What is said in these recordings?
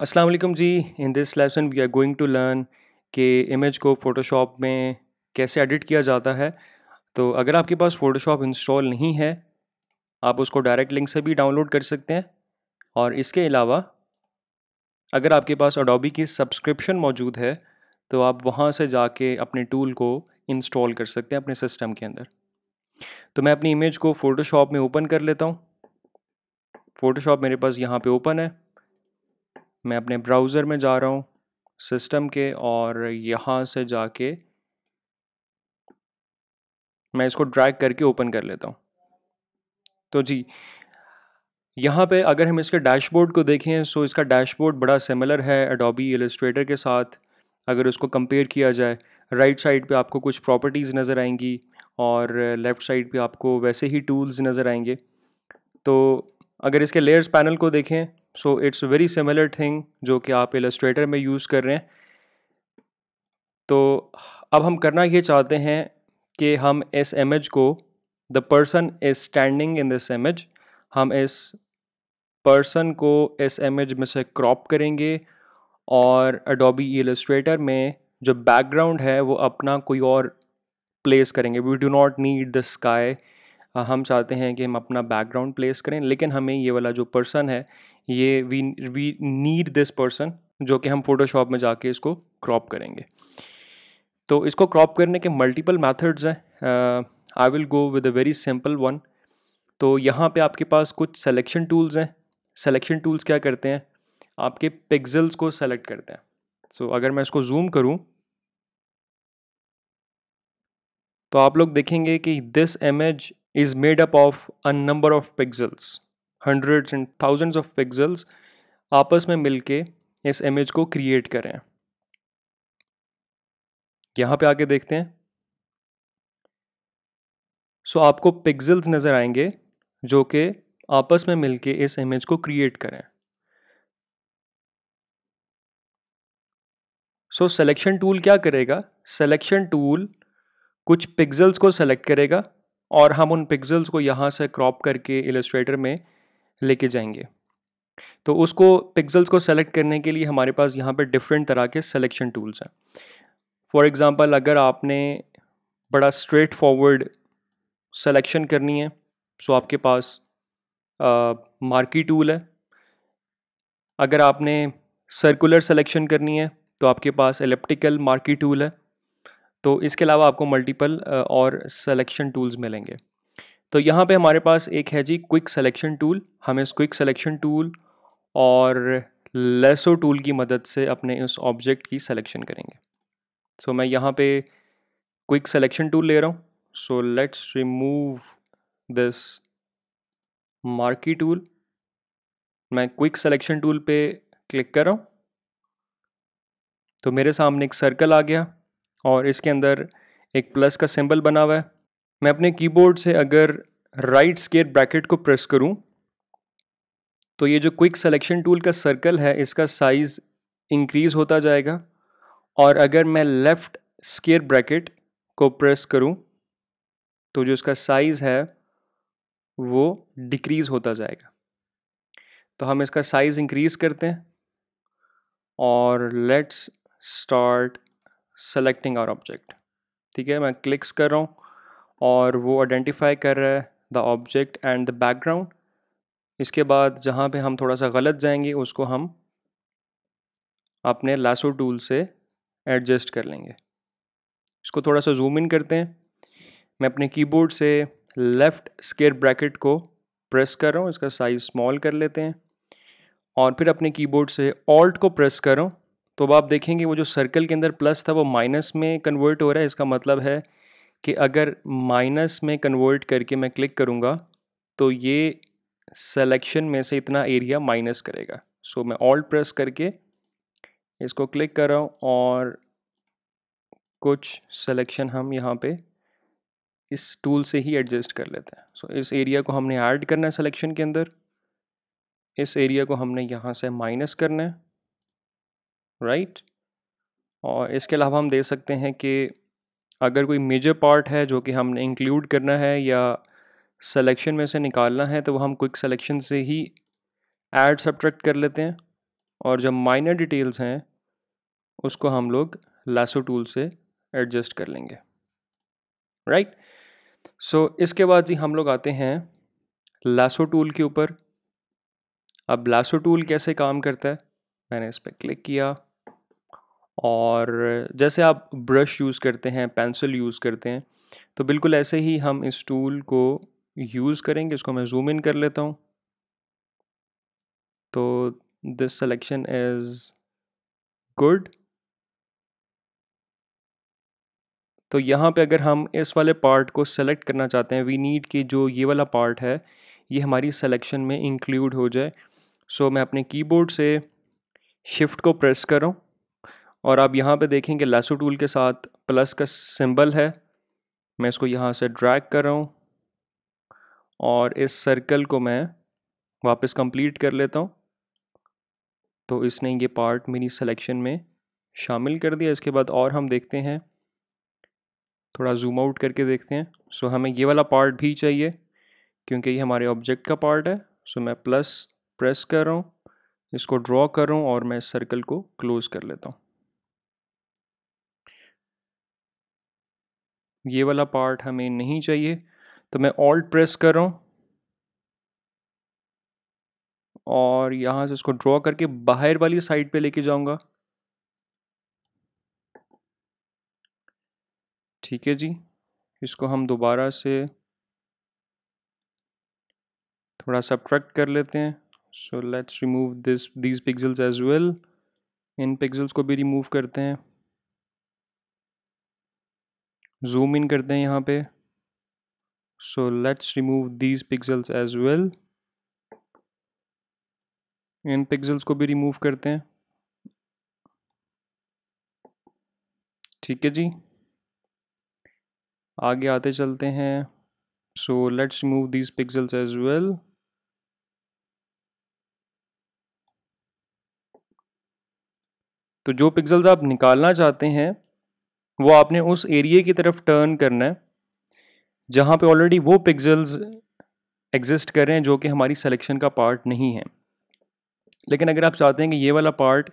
Aslam ji in this lesson we are going to learn कि image को Photoshop में कैसे एडिट किया जाता है तो अगर आपके पास फ़ोटोशॉप इंस्टॉल नहीं है आप उसको डायरेक्ट लिंक से भी डाउनलोड कर सकते हैं और इसके अलावा अगर आपके पास अडोबी की सब्सक्रिप्शन मौजूद है तो आप वहाँ से जाके अपने टूल को इंस्टॉल कर सकते हैं अपने सिस्टम के अंदर तो मैं अपनी इमेज को फ़ोटोशॉप में ओपन कर लेता हूँ फ़ोटोशॉप मेरे पास यहाँ पर ओपन है मैं अपने ब्राउज़र में जा रहा हूँ सिस्टम के और यहाँ से जाके मैं इसको ड्रैग करके ओपन कर लेता हूँ तो जी यहाँ पे अगर हम इसके डैशबोर्ड को देखें सो इसका डैशबोर्ड बड़ा सिमिलर है अडोबी एलिस्ट्रेटर के साथ अगर उसको कंपेयर किया जाए राइट साइड पे आपको कुछ प्रॉपर्टीज़ नज़र आएंगी और लेफ़्ट साइड पे आपको वैसे ही टूल्स नज़र आएंगे तो अगर इसके लेयर्स पैनल को देखें so it's very similar thing जो कि आप इलस्ट्रेटर में यूज़ कर रहे हैं तो अब हम करना ये चाहते हैं कि हम इस इमेज को the person is standing in this image हम इस पर्सन को इस इमेज में से क्रॉप करेंगे और अडोबी इलस्ट्रेटर में जो बैकग्राउंड है वो अपना कोई और प्लेस करेंगे we do not need the sky हम चाहते हैं कि हम अपना बैकग्राउंड प्लेस करें लेकिन हमें ये वाला जो पर्सन है ये we we need this person जो कि हम फोटोशॉप में जाके इसको क्रॉप करेंगे तो इसको क्रॉप करने के मल्टीपल मैथड्स हैं I will go with a very simple one तो यहाँ पे आपके पास कुछ सेलेक्शन टूल्स हैं सेलेक्शन टूल्स क्या करते हैं आपके पिक्सल्स को सेलेक्ट करते हैं सो so, अगर मैं इसको जूम करूँ तो आप लोग देखेंगे कि this image is made up of a number of pixels hundreds and thousands of pixels आपस में मिलके इस इमेज को क्रिएट करें यहाँ पे आके देखते हैं सो so, आपको पिक्सल्स नज़र आएंगे जो कि आपस में मिलके इस इमेज को क्रिएट करें सो सिलेक्शन टूल क्या करेगा सिलेक्शन टूल कुछ पिक्सल्स को सेलेक्ट करेगा और हम उन पिक्सल्स को यहाँ से क्रॉप करके इलस्ट्रेटर में लेके जाएंगे तो उसको पिक्सल्स को सेलेक्ट करने के लिए हमारे पास यहाँ पर डिफरेंट तरह के सिलेक्शन टूल्स हैं फॉर एग्ज़ाम्पल अगर आपने बड़ा स्ट्रेट फॉरवर्ड सेलेक्शन करनी है सो आपके पास मार्की टूल है अगर आपने सर्कुलर सेलेक्शन करनी है तो आपके पास एलिप्टिकल मार्की टूल है तो इसके अलावा आपको मल्टीपल और सेलेक्शन टूल्स मिलेंगे तो यहाँ पे हमारे पास एक है जी क्विक सेलेक्शन टूल हम इस क्विक सेलेक्शन टूल और लेसो टूल की मदद से अपने उस ऑब्जेक्ट की सिलेक्शन करेंगे सो so, मैं यहाँ पे क्विक सेलेक्शन टूल ले रहा हूँ so let's remove this marquee tool मैं क्विक सेलेक्शन टूल पे क्लिक कर रहा हूँ तो मेरे सामने एक सर्कल आ गया और इसके अंदर एक प्लस का सिंबल बना हुआ है मैं अपने कीबोर्ड से अगर राइट स्केयर ब्रैकेट को प्रेस करूं तो ये जो क्विक सिलेक्शन टूल का सर्कल है इसका साइज़ इंक्रीज़ होता जाएगा और अगर मैं लेफ़्ट स्केयर ब्रैकेट को प्रेस करूं तो जो इसका साइज़ है वो डिक्रीज़ होता जाएगा तो हम इसका साइज़ इंक्रीज़ करते हैं और let's start selecting our object ठीक है मैं क्लिक्स कर रहा हूँ और वो आइडेंटिफाई कर रहा है the object and the background इसके बाद जहाँ पे हम थोड़ा सा गलत जाएंगे उसको हम अपने लासो टूल से एडजस्ट कर लेंगे इसको थोड़ा सा जूम इन करते हैं मैं अपने कीबोर्ड से लेफ़्ट स्केयर ब्रैकेट को प्रेस कर रहा हूँ इसका साइज़ स्मॉल कर लेते हैं और फिर अपने कीबोर्ड से ऑल्ट को प्रेस कर रहा हूँ तो अब आप देखेंगे वो जो सर्कल के अंदर प्लस था वो माइनस में कन्वर्ट हो रहा है इसका मतलब है कि अगर माइनस में कन्वर्ट करके मैं क्लिक करूँगा तो ये सेलेक्शन में से इतना एरिया माइनस करेगा सो so, मैं ऑल्ट प्रेस करके इसको क्लिक कर रहा हूँ और कुछ सेलेक्शन हम यहाँ पे इस टूल से ही एडजस्ट कर लेते हैं सो so, इस एरिया को हमने ऐड करना है सेलेक्शन के अंदर इस एरिया को हमने यहाँ से माइनस करना है राइट right? और इसके अलावा हम दे सकते हैं कि अगर कोई मेजर पार्ट है जो कि हमने इंक्लूड करना है या सिलेक्शन में से निकालना है तो वह हम क्विक सिलेक्शन से ही ऐड सब्ट्रैक्ट कर लेते हैं और जब माइनर डिटेल्स हैं उसको हम लोग लासो टूल से एडजस्ट कर लेंगे राइट right? सो so, इसके बाद जी हम लोग आते हैं लासो टूल के ऊपर अब लासो टूल कैसे काम करता है मैंने इस पर क्लिक किया और जैसे आप ब्रश यूज़ करते हैं पेंसिल यूज़ करते हैं तो बिल्कुल ऐसे ही हम इस टूल को यूज़ करेंगे इसको मैं जूम इन कर लेता हूँ तो दिस सेलेक्शन इज़ गुड तो यहाँ पे अगर हम इस वाले पार्ट को सेलेक्ट करना चाहते हैं वी नीड कि जो ये वाला पार्ट है ये हमारी सेलेक्शन में इंक्लूड हो जाए सो so, मैं अपने कीबोर्ड से शिफ्ट को प्रेस करूँ और आप यहाँ पे देखेंगे लेसो टूल के साथ प्लस का सिंबल है मैं इसको यहाँ से ड्रैग कर रहा हूँ और इस सर्कल को मैं वापस कंप्लीट कर लेता हूँ तो इसने ये पार्ट मेरी सिलेक्शन में शामिल कर दिया इसके बाद और हम देखते हैं थोड़ा जूम आउट करके देखते हैं सो हमें ये वाला पार्ट भी चाहिए क्योंकि ये हमारे ऑब्जेक्ट का पार्ट है सो मैं प्लस प्रेस कर रहा हूँ इसको ड्रॉ कर रहा हूँ और मैं इस सर्कल को क्लोज़ कर लेता हूँ ये वाला पार्ट हमें नहीं चाहिए तो मैं ऑल्ट प्रेस कर रहा हूँ और यहाँ से इसको ड्रॉ करके बाहर वाली साइड पे लेके जाऊँगा ठीक है जी इसको हम दोबारा से थोड़ा सब्ट्रैक्ट कर लेते हैं so let's remove this these pixels as well इन पिक्सल्स को भी रिमूव करते हैं जूम इन करते हैं यहाँ पे so let's remove these pixels as well इन पिक्सल्स को भी रिमूव करते हैं ठीक है जी आगे आते चलते हैं so let's remove these pixels as well तो जो पिक्सल्स आप निकालना चाहते हैं वो आपने उस एरिए की तरफ टर्न करना है जहाँ पे ऑलरेडी वो पिक्सल्स एग्जिस्ट कर रहे हैं जो कि हमारी सिलेक्शन का पार्ट नहीं है लेकिन अगर आप चाहते हैं कि ये वाला पार्ट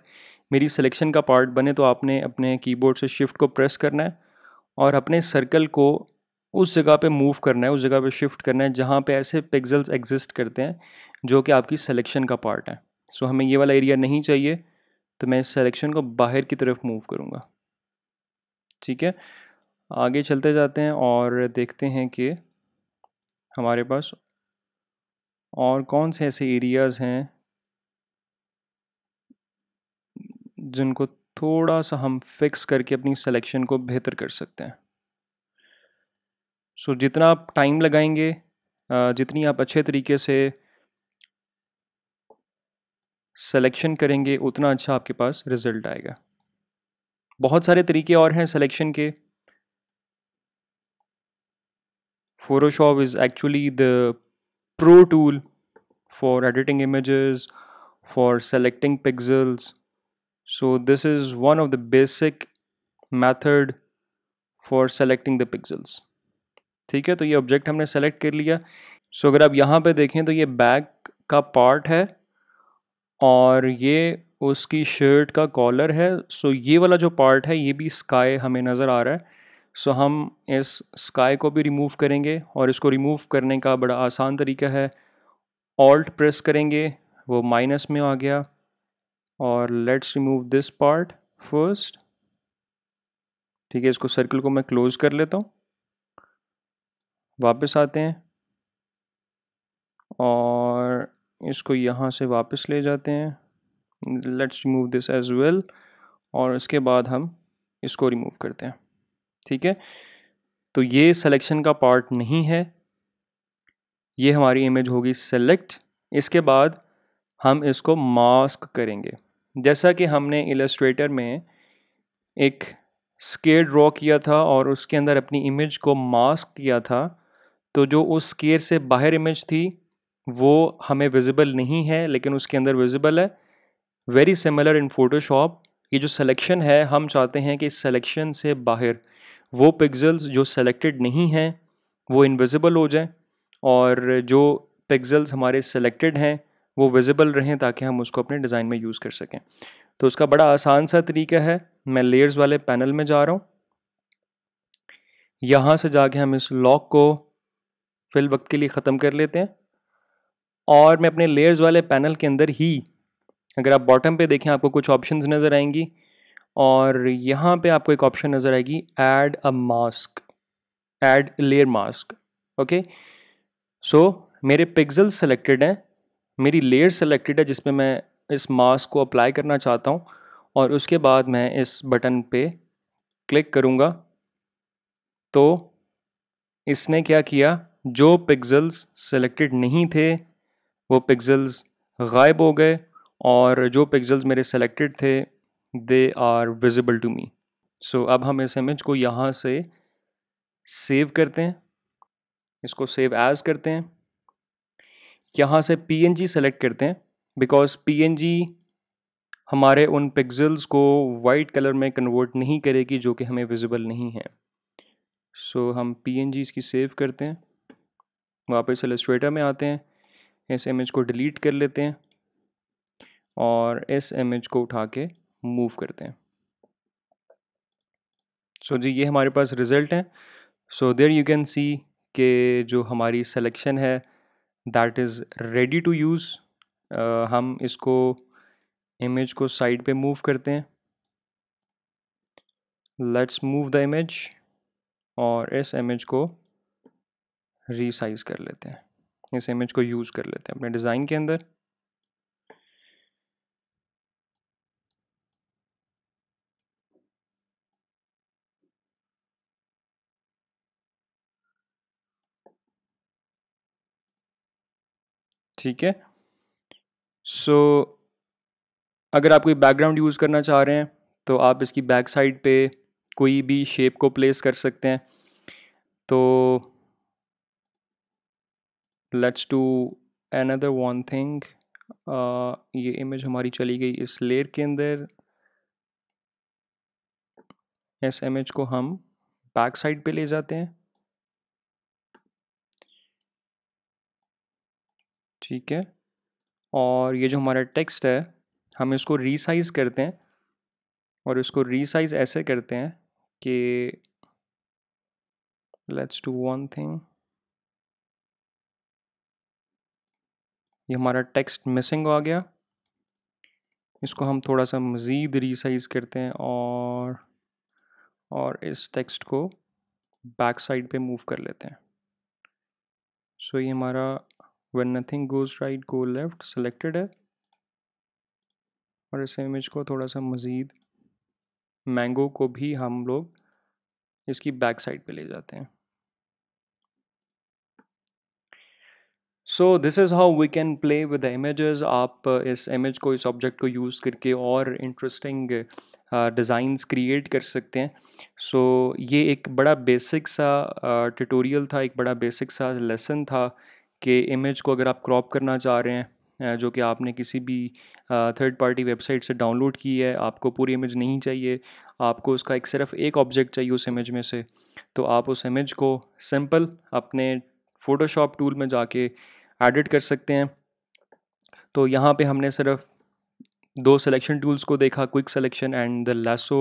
मेरी सिलेक्शन का पार्ट बने तो आपने अपने कीबोर्ड से शिफ्ट को प्रेस करना है और अपने सर्कल को उस जगह पे मूव करना है उस जगह पे शिफ्ट करना है जहाँ पे ऐसे पिक्सल्स एग्जिस्ट करते हैं जो कि आपकी सिलेक्शन का पार्ट है सो हमें ये वाला एरिया नहीं चाहिए तो मैं इस सेलेक्शन को बाहर की तरफ मूव करूँगा ठीक है आगे चलते जाते हैं और देखते हैं कि हमारे पास और कौन से ऐसे एरियाज़ हैं जिनको थोड़ा सा हम फिक्स करके अपनी सिलेक्शन को बेहतर कर सकते हैं सो so, जितना आप टाइम लगाएंगे जितनी आप अच्छे तरीके से सिलेक्शन करेंगे उतना अच्छा आपके पास रिज़ल्ट आएगा बहुत सारे तरीके और हैं सिलेक्शन के Photoshop is actually the pro tool for editing images for selecting pixels so this is one of the basic method for selecting the pixels ठीक है तो ये ऑब्जेक्ट हमने सेलेक्ट कर लिया सो so, अगर आप यहाँ पे देखें तो ये बैक का पार्ट है और ये उसकी शर्ट का कॉलर है सो ये वाला जो पार्ट है ये भी स्काई हमें नज़र आ रहा है सो हम इस स्काई को भी रिमूव करेंगे और इसको रिमूव करने का बड़ा आसान तरीका है ऑल्ट प्रेस करेंगे वो माइनस में आ गया और let's remove this part first ठीक है इसको सर्कल को मैं क्लोज़ कर लेता हूँ वापस आते हैं और इसको यहाँ से वापस ले जाते हैं let's remove this as well और इसके बाद हम इसको रिमूव करते हैं ठीक है तो ये सिलेक्शन का पार्ट नहीं है ये हमारी इमेज होगी सेलेक्ट इसके बाद हम इसको मास्क करेंगे जैसा कि हमने इलस्ट्रेटर में एक स्केयर ड्रॉ किया था और उसके अंदर अपनी इमेज को मास्क किया था तो जो उस स्केयर से बाहर इमेज थी वो हमें विजिबल नहीं है लेकिन उसके अंदर विजिबल है वेरी सिमिलर इन फ़ोटोशॉप ये जो सिलेक्शन है हम चाहते हैं कि सिलेक्शन से बाहर वो पिक्सल्स जो सेलेक्टेड नहीं हैं वो इनविजिबल हो जाएं और जो पिक्सल्स हमारे सेलेक्टेड हैं वो विजिबल रहें ताकि हम उसको अपने डिज़ाइन में यूज़ कर सकें तो उसका बड़ा आसान सा तरीका है मैं लेयर्स वाले पैनल में जा रहा हूँ यहाँ से जाके हम इस लॉक को फिल वक्त के लिए ख़त्म कर लेते हैं और मैं अपने लेयर्स वाले पैनल के अंदर ही अगर आप बॉटम पे देखें आपको कुछ ऑप्शंस नज़र आएंगी और यहाँ पे आपको एक ऑप्शन नज़र आएगी add a mask add layer mask okay so मेरे पिक्सल सेलेक्टेड हैं मेरी लेयर सेलेक्टेड है जिसमें मैं इस मास्क को अप्लाई करना चाहता हूँ और उसके बाद मैं इस बटन पे क्लिक करूँगा तो इसने क्या किया जो पिक्सल्स सेलेक्टेड नहीं थे वो पिक्सल्स गायब हो गए और जो पिक्सल्स मेरे सेलेक्टेड थे they are visible to me so अब हम इस इमेज को यहाँ से सेव करते हैं इसको सेव एज़ करते हैं यहाँ से पी एन जी सेलेक्ट करते हैं बिकॉज पी एन जी हमारे उन पिक्सल्स को वाइट कलर में कन्वर्ट नहीं करेगी जो कि हमें विजिबल नहीं है सो so, हम पी एन जी इसकी सेव करते हैं वापस एलिस्ट्रेटर में आते हैं इस इमेज को डिलीट कर लेते हैं और इस इमेज को उठा के मूव करते हैं सो so जी ये हमारे पास रिज़ल्ट हैं सो देर यू कैन सी के जो हमारी सिलेक्शन है that is ready to use हम इसको इमेज को साइड पे मूव करते हैं लेट्स मूव द इमेज और इस इमेज को रिसाइज़ कर लेते हैं इस इमेज को यूज़ कर लेते हैं अपने डिज़ाइन के अंदर ठीक है सो so, अगर आप कोई बैकग्राउंड यूज़ करना चाह रहे हैं तो आप इसकी बैक साइड पे कोई भी शेप को प्लेस कर सकते हैं तो let's do another one thing ये इमेज हमारी चली गई इस लेयर के अंदर इस इमेज को हम बैक साइड पे ले जाते हैं ठीक है और ये जो हमारा टेक्स्ट है हम इसको रीसाइज़ करते हैं और इसको रीसाइज़ ऐसे करते हैं कि लेट्स डू वन थिंग ये हमारा टेक्स्ट मिसिंग आ गया इसको हम थोड़ा सा मज़ीद रिसाइज़ करते हैं और और इस टेक्स्ट को बैक साइड पे मूव कर लेते हैं सो so, ये हमारा one nothing goes right go left selected है और इस इमेज को थोड़ा सा मज़ीद मैंगो को भी हम लोग इसकी बैक साइड पे ले जाते हैं so this is how we can play with the images आप uh, इस इमेज को इस ऑब्जेक्ट को यूज़ करके और इंटरेस्टिंग डिज़ाइंस क्रिएट कर सकते हैं सो so, ये एक बड़ा बेसिक सा ट्यूटोरियल uh, था एक बड़ा बेसिक सा लेसन था कि इमेज को अगर आप क्रॉप करना चाह रहे हैं uh, जो कि आपने किसी भी थर्ड पार्टी वेबसाइट से डाउनलोड की है आपको पूरी इमेज नहीं चाहिए आपको उसका एक सिर्फ एक ऑब्जेक्ट चाहिए उस इमेज में से तो आप उस इमेज को सिंपल अपने फ़ोटोशॉप टूल में जाके एडिट कर सकते हैं तो यहाँ पे हमने सिर्फ दो सिलेक्शन टूल्स को देखा quick selection and the lasso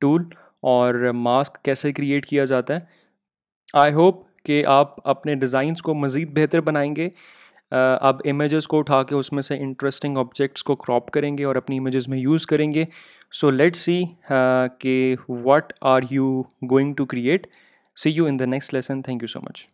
tool और मास्क कैसे क्रिएट किया जाता है आई होप कि आप अपने डिज़ाइंस को मज़ीद बेहतर बनाएंगे आप इमेजेस को उठा के उसमें से इंटरेस्टिंग ऑब्जेक्ट्स को क्रॉप करेंगे और अपनी इमेजेस में यूज़ करेंगे सो लेट्स सी कि what are you going to create see you in the next lesson thank you so much